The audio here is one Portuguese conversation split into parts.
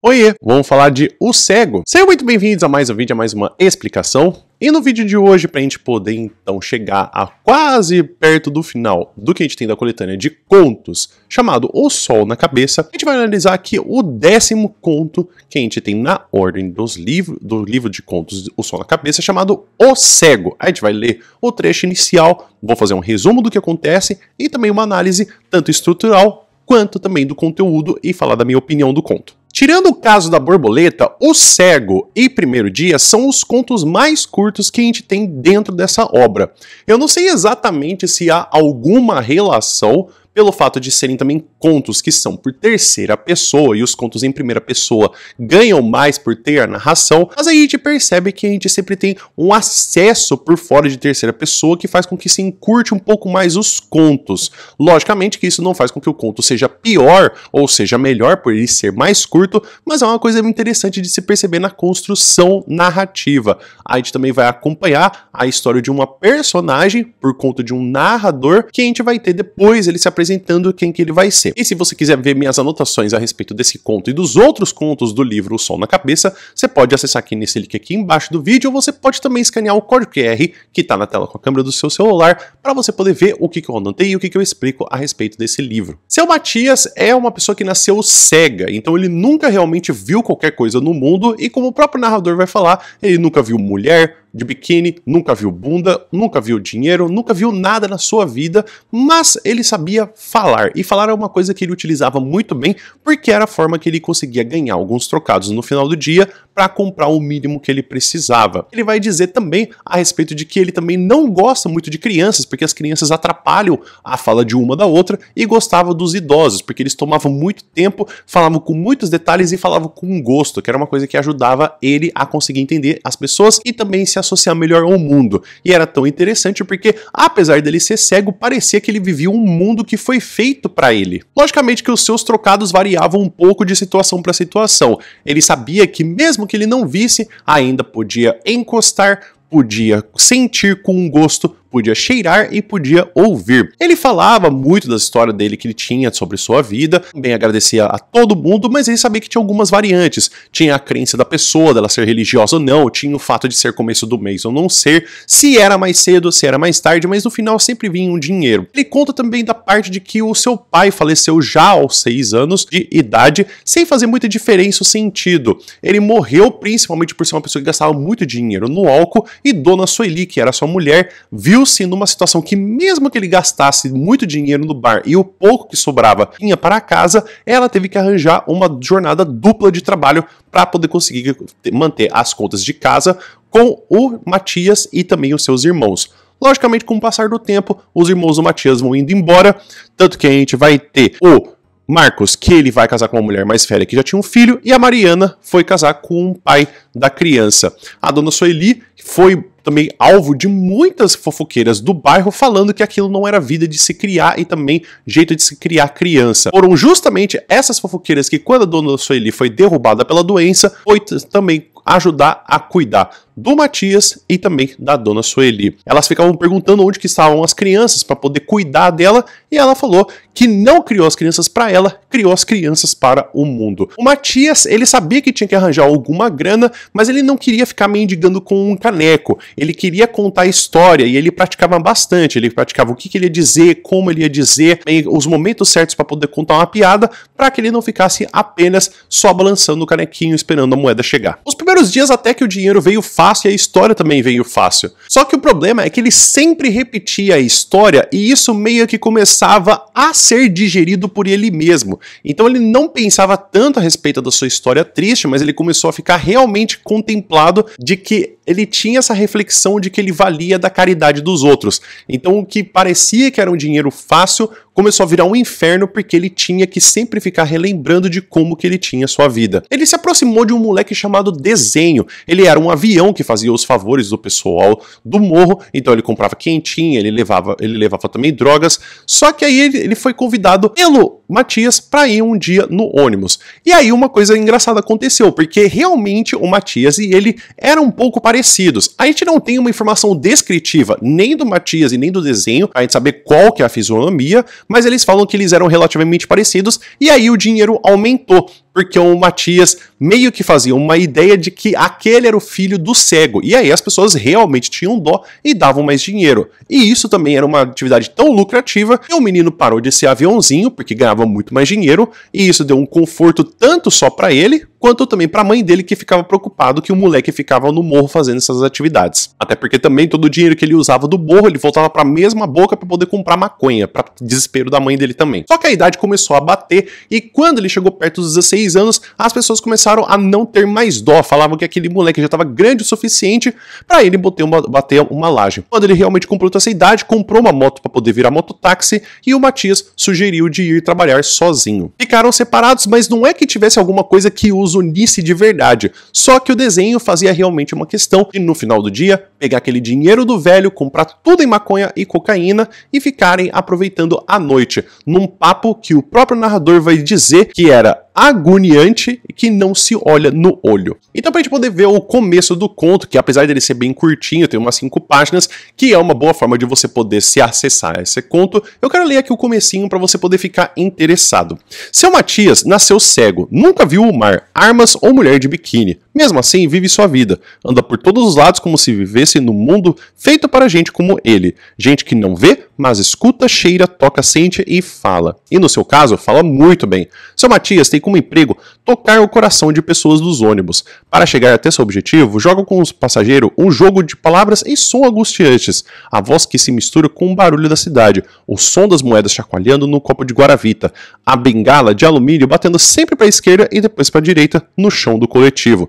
Oiê, vamos falar de O Cego. Sejam muito bem-vindos a mais um vídeo, a mais uma explicação. E no vídeo de hoje, para a gente poder então chegar a quase perto do final do que a gente tem da coletânea de contos, chamado O Sol na Cabeça, a gente vai analisar aqui o décimo conto que a gente tem na ordem dos livros, do livro de contos O Sol na Cabeça, chamado O Cego. A gente vai ler o trecho inicial, vou fazer um resumo do que acontece e também uma análise tanto estrutural quanto também do conteúdo e falar da minha opinião do conto. Tirando o caso da borboleta, o cego e primeiro dia são os contos mais curtos que a gente tem dentro dessa obra. Eu não sei exatamente se há alguma relação, pelo fato de serem também contos que são por terceira pessoa e os contos em primeira pessoa ganham mais por ter a narração, mas aí a gente percebe que a gente sempre tem um acesso por fora de terceira pessoa que faz com que se encurte um pouco mais os contos. Logicamente que isso não faz com que o conto seja pior ou seja melhor por ele ser mais curto, mas é uma coisa interessante de se perceber na construção narrativa. A gente também vai acompanhar a história de uma personagem por conta de um narrador que a gente vai ter depois ele se apresentando apresentando quem que ele vai ser. E se você quiser ver minhas anotações a respeito desse conto e dos outros contos do livro O Sol na Cabeça, você pode acessar aqui nesse link aqui embaixo do vídeo, ou você pode também escanear o código QR que está na tela com a câmera do seu celular para você poder ver o que, que eu anotei e o que, que eu explico a respeito desse livro. Seu Matias é uma pessoa que nasceu cega, então ele nunca realmente viu qualquer coisa no mundo e como o próprio narrador vai falar, ele nunca viu mulher, de biquíni, nunca viu bunda, nunca viu dinheiro, nunca viu nada na sua vida, mas ele sabia falar. E falar é uma coisa que ele utilizava muito bem, porque era a forma que ele conseguia ganhar alguns trocados no final do dia para comprar o mínimo que ele precisava. Ele vai dizer também a respeito de que ele também não gosta muito de crianças, porque as crianças atrapalham a fala de uma da outra, e gostava dos idosos, porque eles tomavam muito tempo, falavam com muitos detalhes e falavam com gosto, que era uma coisa que ajudava ele a conseguir entender as pessoas e também se se associar melhor ao mundo. E era tão interessante porque, apesar dele ser cego, parecia que ele vivia um mundo que foi feito para ele. Logicamente que os seus trocados variavam um pouco de situação para situação. Ele sabia que, mesmo que ele não visse, ainda podia encostar, podia sentir com um gosto, podia cheirar e podia ouvir. Ele falava muito da história dele que ele tinha sobre sua vida, também agradecia a todo mundo, mas ele sabia que tinha algumas variantes. Tinha a crença da pessoa, dela ser religiosa ou não, tinha o fato de ser começo do mês ou não ser, se era mais cedo, se era mais tarde, mas no final sempre vinha um dinheiro. Ele conta também da parte de que o seu pai faleceu já aos seis anos de idade, sem fazer muita diferença o sentido. Ele morreu principalmente por ser uma pessoa que gastava muito dinheiro no álcool e Dona Sueli, que era sua mulher, viu viu-se numa situação que, mesmo que ele gastasse muito dinheiro no bar e o pouco que sobrava vinha para casa, ela teve que arranjar uma jornada dupla de trabalho para poder conseguir manter as contas de casa com o Matias e também os seus irmãos. Logicamente, com o passar do tempo, os irmãos do Matias vão indo embora, tanto que a gente vai ter o Marcos, que ele vai casar com uma mulher mais velha que já tinha um filho, e a Mariana foi casar com o pai da criança. A dona Sueli foi também alvo de muitas fofoqueiras do bairro falando que aquilo não era vida de se criar e também jeito de se criar criança. Foram justamente essas fofoqueiras que, quando a dona Sueli foi derrubada pela doença, foi também ajudar a cuidar do Matias e também da dona Sueli. Elas ficavam perguntando onde que estavam as crianças para poder cuidar dela e ela falou que não criou as crianças para ela, criou as crianças para o mundo. O Matias, ele sabia que tinha que arranjar alguma grana, mas ele não queria ficar mendigando com um caneco. Ele queria contar história e ele praticava bastante. Ele praticava o que, que ele ia dizer, como ele ia dizer, os momentos certos para poder contar uma piada, para que ele não ficasse apenas só balançando o canequinho esperando a moeda chegar. Os primeiros primeiros dias até que o dinheiro veio fácil e a história também veio fácil. Só que o problema é que ele sempre repetia a história e isso meio que começava a ser digerido por ele mesmo. Então ele não pensava tanto a respeito da sua história triste, mas ele começou a ficar realmente contemplado de que ele tinha essa reflexão de que ele valia da caridade dos outros. Então o que parecia que era um dinheiro fácil começou a virar um inferno porque ele tinha que sempre ficar relembrando de como que ele tinha sua vida. Ele se aproximou de um moleque chamado Desenho. Ele era um avião que fazia os favores do pessoal do morro, então ele comprava quentinha, ele levava, ele levava também drogas. Só que aí ele, ele foi convidado pelo Matias para ir um dia no ônibus. E aí uma coisa engraçada aconteceu, porque realmente o Matias e ele eram um pouco parecidos. A gente não tem uma informação descritiva nem do Matias e nem do desenho, a gente saber qual que é a fisionomia, mas eles falam que eles eram relativamente parecidos e aí o dinheiro aumentou porque o Matias meio que fazia uma ideia de que aquele era o filho do cego. E aí as pessoas realmente tinham dó e davam mais dinheiro. E isso também era uma atividade tão lucrativa que o menino parou de ser aviãozinho, porque ganhava muito mais dinheiro, e isso deu um conforto tanto só para ele, quanto também para a mãe dele que ficava preocupado que o moleque ficava no morro fazendo essas atividades. Até porque também todo o dinheiro que ele usava do morro, ele voltava para a mesma boca para poder comprar maconha, para desespero da mãe dele também. Só que a idade começou a bater e quando ele chegou perto dos 16 16 anos, as pessoas começaram a não ter mais dó, falavam que aquele moleque já estava grande o suficiente para ele bater uma, bater uma laje. Quando ele realmente completou essa idade, comprou uma moto para poder virar mototáxi e o Matias sugeriu de ir trabalhar sozinho. Ficaram separados, mas não é que tivesse alguma coisa que os unisse de verdade, só que o desenho fazia realmente uma questão de, no final do dia, pegar aquele dinheiro do velho, comprar tudo em maconha e cocaína e ficarem aproveitando a noite, num papo que o próprio narrador vai dizer que era agoniante e que não se olha no olho. Então, para a gente poder ver o começo do conto, que apesar dele ser bem curtinho, tem umas cinco páginas, que é uma boa forma de você poder se acessar a esse conto, eu quero ler aqui o comecinho para você poder ficar interessado. Seu Matias nasceu cego, nunca viu o mar, armas ou mulher de biquíni. Mesmo assim, vive sua vida, anda por todos os lados como se vivesse no mundo feito para gente como ele. Gente que não vê, mas escuta, cheira, toca, sente e fala. E no seu caso, fala muito bem. Seu Matias tem como emprego tocar o coração de pessoas dos ônibus. Para chegar até seu objetivo, joga com os passageiros um jogo de palavras em som angustiantes, a voz que se mistura com o barulho da cidade, o som das moedas chacoalhando no copo de guaravita, a bengala de alumínio batendo sempre para a esquerda e depois para a direita no chão do coletivo.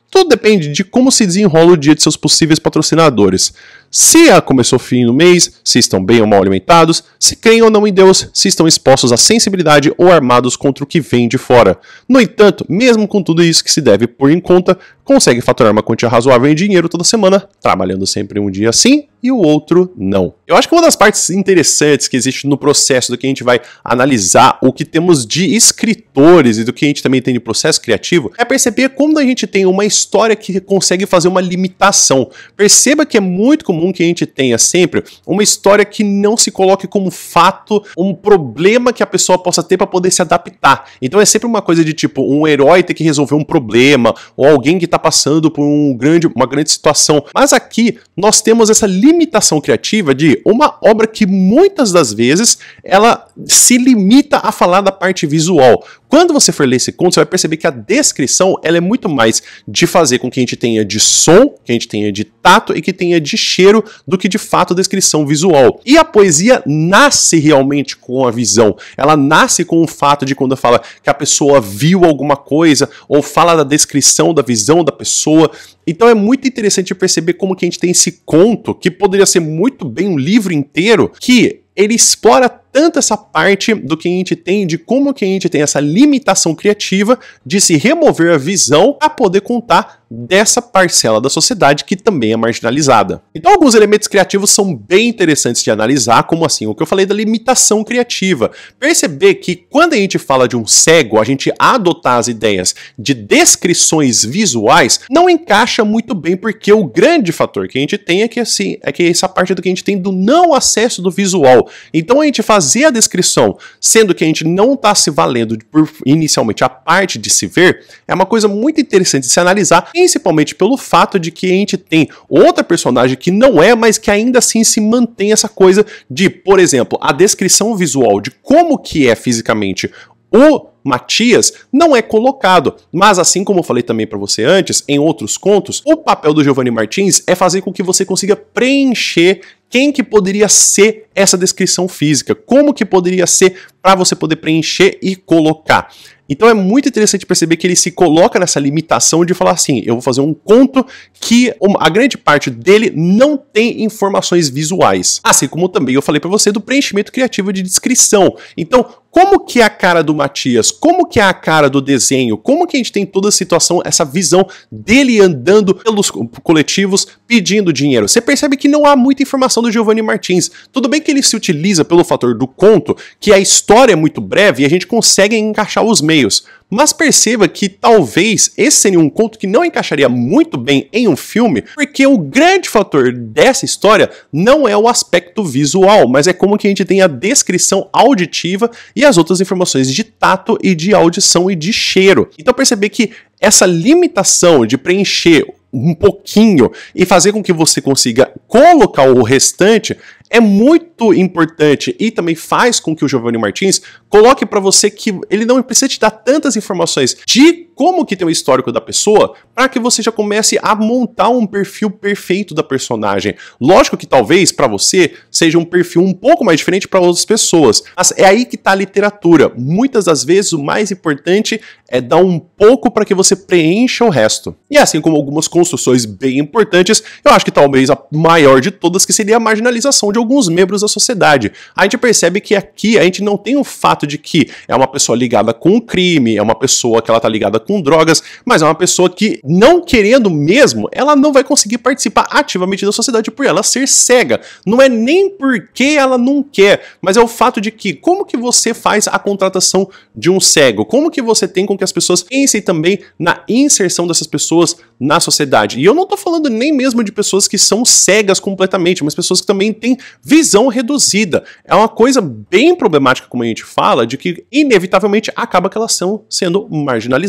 Tudo depende de como se desenrola o dia de seus possíveis patrocinadores. Se a começou fim no mês, se estão bem ou mal alimentados, se creem ou não em Deus, se estão expostos à sensibilidade ou armados contra o que vem de fora. No entanto, mesmo com tudo isso que se deve por em conta, consegue faturar uma quantia razoável em dinheiro toda semana, trabalhando sempre um dia sim e o outro não. Eu acho que uma das partes interessantes que existe no processo do que a gente vai analisar o que temos de escritores e do que a gente também tem de processo criativo é perceber como a gente tem uma história história que consegue fazer uma limitação. Perceba que é muito comum que a gente tenha sempre uma história que não se coloque como fato um problema que a pessoa possa ter para poder se adaptar. Então é sempre uma coisa de tipo um herói ter que resolver um problema ou alguém que está passando por um grande, uma grande situação. Mas aqui nós temos essa limitação criativa de uma obra que muitas das vezes ela se limita a falar da parte visual. Quando você for ler esse conto, você vai perceber que a descrição ela é muito mais de fazer com que a gente tenha de som, que a gente tenha de tato e que tenha de cheiro do que de fato descrição visual. E a poesia nasce realmente com a visão. Ela nasce com o fato de quando fala que a pessoa viu alguma coisa ou fala da descrição da visão da pessoa. Então é muito interessante perceber como que a gente tem esse conto que poderia ser muito bem um livro inteiro que ele explora tanto essa parte do que a gente tem de como que a gente tem essa limitação criativa de se remover a visão a poder contar dessa parcela da sociedade que também é marginalizada. Então alguns elementos criativos são bem interessantes de analisar, como assim o que eu falei da limitação criativa. Perceber que quando a gente fala de um cego, a gente adotar as ideias de descrições visuais não encaixa muito bem porque o grande fator que a gente tem é que assim, é que essa parte do que a gente tem do não acesso do visual. Então a gente faz fazer a descrição, sendo que a gente não está se valendo por inicialmente a parte de se ver, é uma coisa muito interessante de se analisar, principalmente pelo fato de que a gente tem outra personagem que não é, mas que ainda assim se mantém essa coisa de, por exemplo, a descrição visual de como que é fisicamente o Matias não é colocado, mas assim como eu falei também para você antes, em outros contos, o papel do Giovanni Martins é fazer com que você consiga preencher quem que poderia ser essa descrição física? Como que poderia ser para você poder preencher e colocar. Então é muito interessante perceber que ele se coloca nessa limitação de falar assim: eu vou fazer um conto que a grande parte dele não tem informações visuais. Assim como também eu falei para você do preenchimento criativo de descrição. Então, como que é a cara do Matias? Como que é a cara do desenho? Como que a gente tem toda a situação, essa visão dele andando pelos coletivos pedindo dinheiro? Você percebe que não há muita informação do Giovanni Martins. Tudo bem que ele se utiliza pelo fator do conto, que é a história história é muito breve e a gente consegue encaixar os meios. Mas perceba que talvez esse seria um conto que não encaixaria muito bem em um filme, porque o grande fator dessa história não é o aspecto visual, mas é como que a gente tem a descrição auditiva e as outras informações de tato e de audição e de cheiro. Então perceber que essa limitação de preencher um pouquinho e fazer com que você consiga colocar o restante é muito importante e também faz com que o Giovanni Martins coloque para você que ele não precisa te dar tantas informações de como que tem o histórico da pessoa para que você já comece a montar um perfil perfeito da personagem. Lógico que talvez para você seja um perfil um pouco mais diferente para outras pessoas, mas é aí que está a literatura. Muitas das vezes o mais importante é dar um pouco para que você preencha o resto. E assim como algumas construções bem importantes, eu acho que talvez a maior de todas que seria a marginalização de alguns membros da sociedade. A gente percebe que aqui a gente não tem o fato de que é uma pessoa ligada com o crime, é uma pessoa que ela tá ligada com com drogas, mas é uma pessoa que, não querendo mesmo, ela não vai conseguir participar ativamente da sociedade por ela ser cega. Não é nem porque ela não quer, mas é o fato de que como que você faz a contratação de um cego? Como que você tem com que as pessoas pensem também na inserção dessas pessoas na sociedade? E eu não estou falando nem mesmo de pessoas que são cegas completamente, mas pessoas que também têm visão reduzida. É uma coisa bem problemática, como a gente fala, de que inevitavelmente acaba que elas são sendo marginalizadas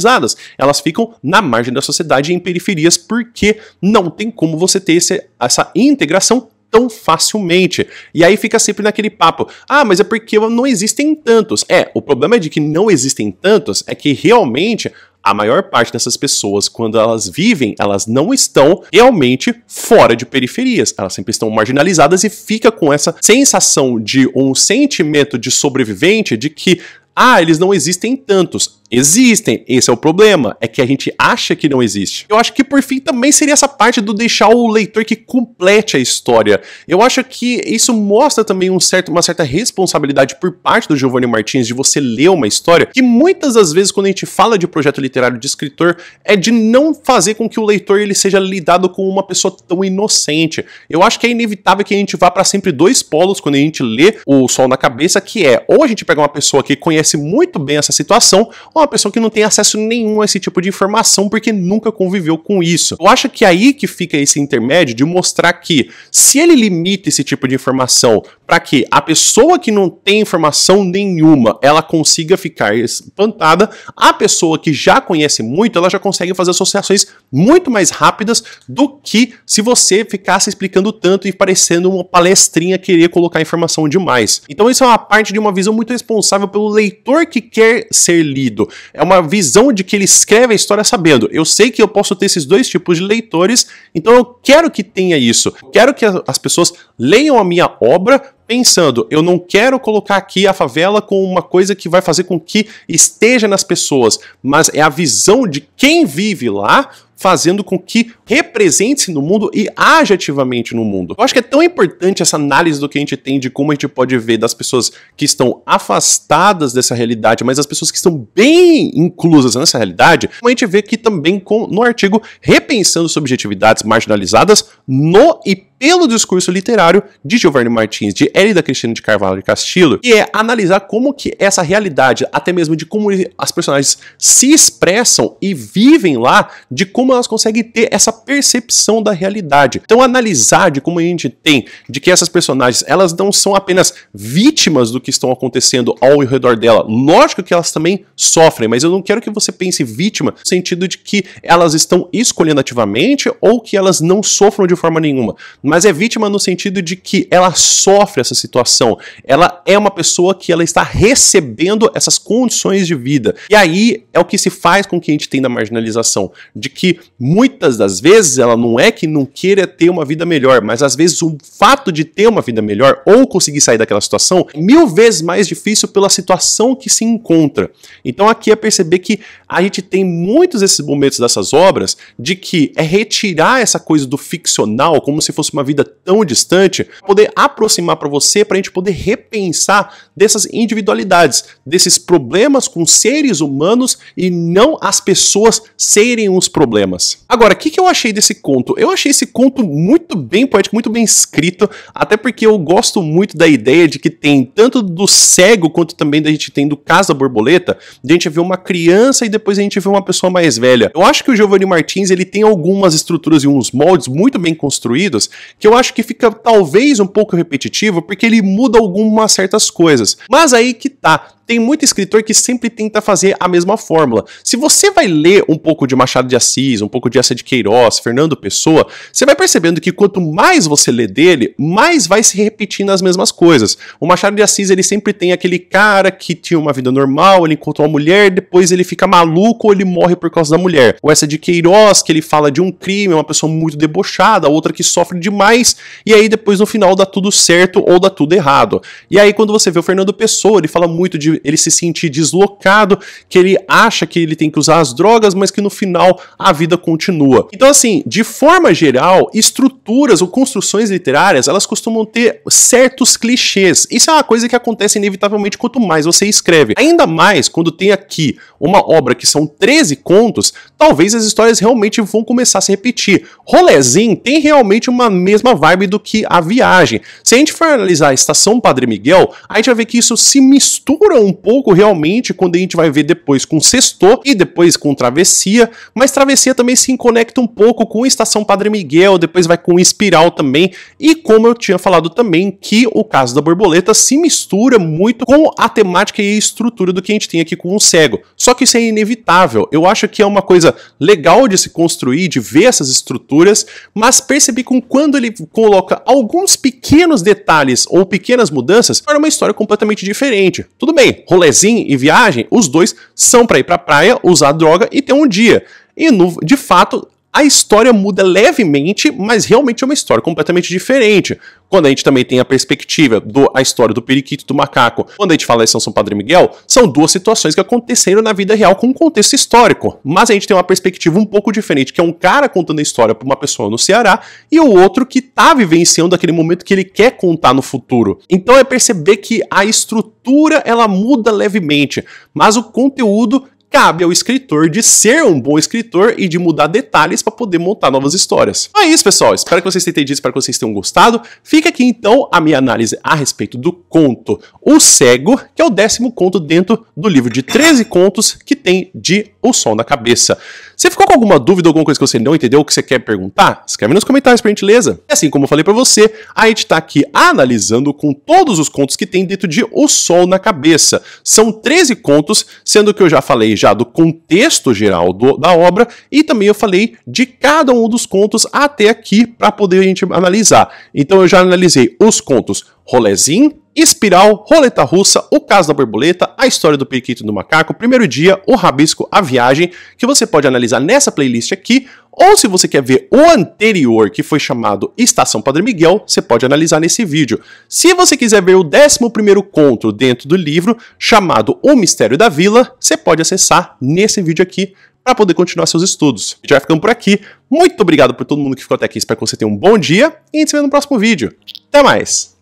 elas ficam na margem da sociedade em periferias porque não tem como você ter esse, essa integração tão facilmente. E aí fica sempre naquele papo: ah, mas é porque não existem tantos. É, o problema é de que não existem tantos é que realmente a maior parte dessas pessoas, quando elas vivem, elas não estão realmente fora de periferias. Elas sempre estão marginalizadas e fica com essa sensação de um sentimento de sobrevivente de que ah, eles não existem tantos. Existem, esse é o problema, é que a gente acha que não existe. Eu acho que por fim também seria essa parte do deixar o leitor que complete a história. Eu acho que isso mostra também um certo, uma certa responsabilidade por parte do Giovanni Martins de você ler uma história, que muitas das vezes quando a gente fala de projeto literário de escritor, é de não fazer com que o leitor ele seja lidado com uma pessoa tão inocente. Eu acho que é inevitável que a gente vá para sempre dois polos quando a gente lê o Sol na Cabeça, que é ou a gente pega uma pessoa que conhece muito bem essa situação, ou uma pessoa que não tem acesso nenhum a esse tipo de informação porque nunca conviveu com isso. Eu acho que é aí que fica esse intermédio de mostrar que se ele limita esse tipo de informação para que a pessoa que não tem informação nenhuma, ela consiga ficar espantada, a pessoa que já conhece muito, ela já consegue fazer associações muito mais rápidas do que se você ficasse explicando tanto e parecendo uma palestrinha querer colocar informação demais. Então isso é uma parte de uma visão muito responsável pelo leitor que quer ser lido. É uma visão de que ele escreve a história sabendo, eu sei que eu posso ter esses dois tipos de leitores, então eu quero que tenha isso. quero que as pessoas leiam a minha obra pensando, eu não quero colocar aqui a favela com uma coisa que vai fazer com que esteja nas pessoas, mas é a visão de quem vive lá fazendo com que represente-se no mundo e haja ativamente no mundo. Eu acho que é tão importante essa análise do que a gente tem de como a gente pode ver das pessoas que estão afastadas dessa realidade, mas as pessoas que estão bem inclusas nessa realidade, como a gente vê aqui também com, no artigo Repensando Subjetividades Marginalizadas no e pelo discurso literário de Giovanni Martins, de Elida Cristina de Carvalho de Castilho, que é analisar como que essa realidade, até mesmo de como as personagens se expressam e vivem lá, de como elas conseguem ter essa percepção da realidade. Então analisar de como a gente tem de que essas personagens, elas não são apenas vítimas do que estão acontecendo ao redor dela. Lógico que elas também sofrem, mas eu não quero que você pense vítima no sentido de que elas estão escolhendo ativamente ou que elas não sofram de forma nenhuma mas é vítima no sentido de que ela sofre essa situação. Ela é uma pessoa que ela está recebendo essas condições de vida. E aí é o que se faz com que a gente tenha da marginalização, de que muitas das vezes ela não é que não queira ter uma vida melhor, mas às vezes o fato de ter uma vida melhor ou conseguir sair daquela situação é mil vezes mais difícil pela situação que se encontra. Então aqui é perceber que a gente tem muitos desses momentos dessas obras de que é retirar essa coisa do ficcional como se fosse uma uma vida tão distante, poder aproximar para você, para a gente poder repensar dessas individualidades, desses problemas com seres humanos e não as pessoas serem os problemas. Agora, o que, que eu achei desse conto? Eu achei esse conto muito bem poético, muito bem escrito, até porque eu gosto muito da ideia de que tem tanto do cego quanto também da gente tem do casa da borboleta, de a gente ver uma criança e depois a gente vê uma pessoa mais velha. Eu acho que o Giovanni Martins ele tem algumas estruturas e uns moldes muito bem construídos que eu acho que fica talvez um pouco repetitivo, porque ele muda algumas certas coisas. Mas aí que tá. Tem muito escritor que sempre tenta fazer a mesma fórmula. Se você vai ler um pouco de Machado de Assis, um pouco de Essa de Queiroz, Fernando Pessoa, você vai percebendo que quanto mais você lê dele, mais vai se repetindo as mesmas coisas. O Machado de Assis, ele sempre tem aquele cara que tinha uma vida normal, ele encontrou uma mulher, depois ele fica maluco ou ele morre por causa da mulher. Ou Essa de Queiroz, que ele fala de um crime, é uma pessoa muito debochada, outra que sofre demais, e aí depois no final dá tudo certo ou dá tudo errado. E aí quando você vê o Fernando Pessoa, ele fala muito de ele se sentir deslocado, que ele acha que ele tem que usar as drogas, mas que no final a vida continua. Então, assim, de forma geral, estruturas ou construções literárias, elas costumam ter certos clichês. Isso é uma coisa que acontece inevitavelmente quanto mais você escreve. Ainda mais quando tem aqui uma obra que são 13 contos, talvez as histórias realmente vão começar a se repetir. Rolezinho tem realmente uma mesma vibe do que a viagem. Se a gente for analisar a Estação Padre Miguel, a gente vai ver que isso se mistura um pouco realmente quando a gente vai ver depois com Sextor e depois com Travessia, mas Travessia também se conecta um pouco com Estação Padre Miguel, depois vai com Espiral também, e como eu tinha falado também, que o caso da borboleta se mistura muito com a temática e a estrutura do que a gente tem aqui com o cego. Só que isso é inevitável. Eu acho que é uma coisa legal de se construir, de ver essas estruturas, mas percebi com quando ele coloca alguns pequenos detalhes ou pequenas mudanças, era uma história completamente diferente. Tudo bem, rolezinho e viagem, os dois são para ir para praia, usar droga e ter um dia. E no, de fato, a história muda levemente, mas realmente é uma história completamente diferente. Quando a gente também tem a perspectiva da história do periquito do macaco, quando a gente fala de São, São Padre Miguel, são duas situações que aconteceram na vida real com um contexto histórico. Mas a gente tem uma perspectiva um pouco diferente, que é um cara contando a história para uma pessoa no Ceará e o outro que tá vivenciando aquele momento que ele quer contar no futuro. Então é perceber que a estrutura ela muda levemente, mas o conteúdo cabe ao escritor de ser um bom escritor e de mudar detalhes para poder montar novas histórias. Então é isso, pessoal. Espero que vocês tenham entendido, espero que vocês tenham gostado. Fica aqui então a minha análise a respeito do conto O Cego, que é o décimo conto dentro do livro de 13 contos que tem de O Sol na Cabeça. Você ficou com alguma dúvida, alguma coisa que você não entendeu, ou que você quer perguntar? Escreve nos comentários, por gentileza. E é assim como eu falei para você, a gente tá aqui analisando com todos os contos que tem dentro de O Sol na Cabeça. São 13 contos, sendo que eu já falei já do contexto geral do, da obra e também eu falei de cada um dos contos até aqui para poder a gente analisar. Então eu já analisei os contos Rolezinho, Espiral, Roleta Russa, O Caso da Borboleta, A História do Periquito e do Macaco, Primeiro Dia, O Rabisco, A Viagem, que você pode analisar nessa playlist aqui, ou se você quer ver o anterior, que foi chamado Estação Padre Miguel, você pode analisar nesse vídeo. Se você quiser ver o 11º conto dentro do livro, chamado O Mistério da Vila, você pode acessar nesse vídeo aqui para poder continuar seus estudos. Já ficando por aqui. Muito obrigado por todo mundo que ficou até aqui. Espero que você tenha um bom dia e a gente se vê no próximo vídeo. Até mais!